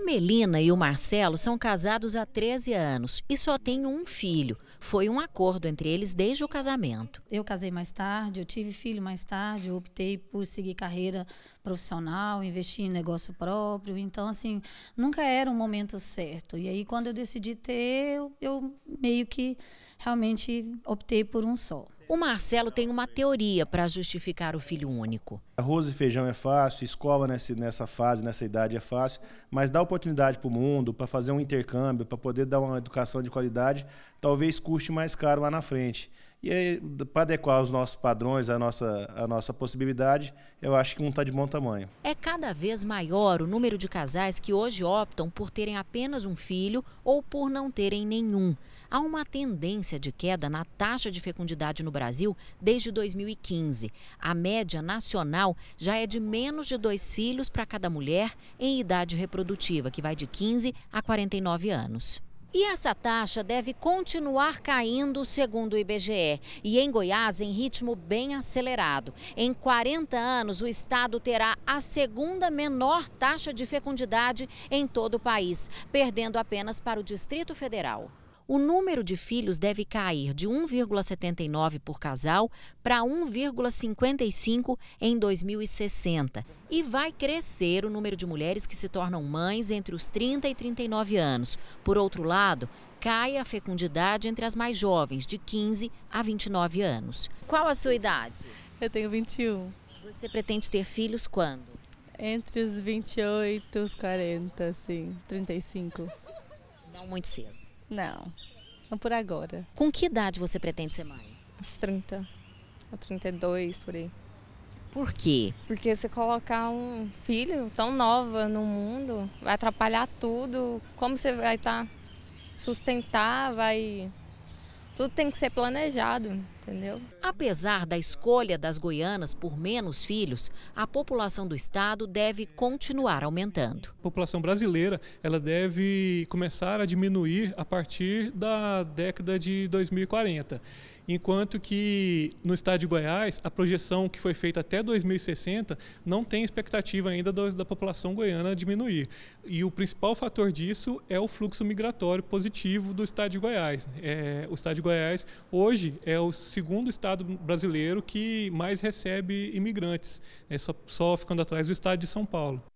A Melina e o Marcelo são casados há 13 anos e só têm um filho. Foi um acordo entre eles desde o casamento. Eu casei mais tarde, eu tive filho mais tarde, eu optei por seguir carreira profissional, investir em negócio próprio. Então, assim, nunca era o momento certo. E aí, quando eu decidi ter, eu, eu meio que realmente optei por um só. O Marcelo tem uma teoria para justificar o filho único. Arroz e feijão é fácil, escola nessa fase, nessa idade é fácil, mas dar oportunidade para o mundo, para fazer um intercâmbio, para poder dar uma educação de qualidade, talvez custe mais caro lá na frente. E aí, para adequar os nossos padrões, a nossa, a nossa possibilidade, eu acho que um está de bom tamanho. É cada vez maior o número de casais que hoje optam por terem apenas um filho ou por não terem nenhum. Há uma tendência de queda na taxa de fecundidade no Brasil desde 2015. A média nacional já é de menos de dois filhos para cada mulher em idade reprodutiva, que vai de 15 a 49 anos. E essa taxa deve continuar caindo, segundo o IBGE, e em Goiás em ritmo bem acelerado. Em 40 anos, o estado terá a segunda menor taxa de fecundidade em todo o país, perdendo apenas para o Distrito Federal o número de filhos deve cair de 1,79 por casal para 1,55 em 2060 e vai crescer o número de mulheres que se tornam mães entre os 30 e 39 anos. Por outro lado, cai a fecundidade entre as mais jovens, de 15 a 29 anos. Qual a sua idade? Eu tenho 21. Você pretende ter filhos quando? Entre os 28 e os 40, assim, 35. Não muito cedo. Não, não por agora. Com que idade você pretende ser mãe? Uns 30 ou 32 por aí. Por quê? Porque se colocar um filho tão nova no mundo, vai atrapalhar tudo. Como você vai estar tá sustentar, vai tudo tem que ser planejado entendeu? Apesar da escolha das goianas por menos filhos, a população do estado deve continuar aumentando. A população brasileira, ela deve começar a diminuir a partir da década de 2040. Enquanto que no estado de Goiás, a projeção que foi feita até 2060 não tem expectativa ainda da população goiana diminuir. E o principal fator disso é o fluxo migratório positivo do estado de Goiás. É, o estado de Goiás hoje é o segundo estado brasileiro que mais recebe imigrantes, né, só, só ficando atrás do estado de São Paulo.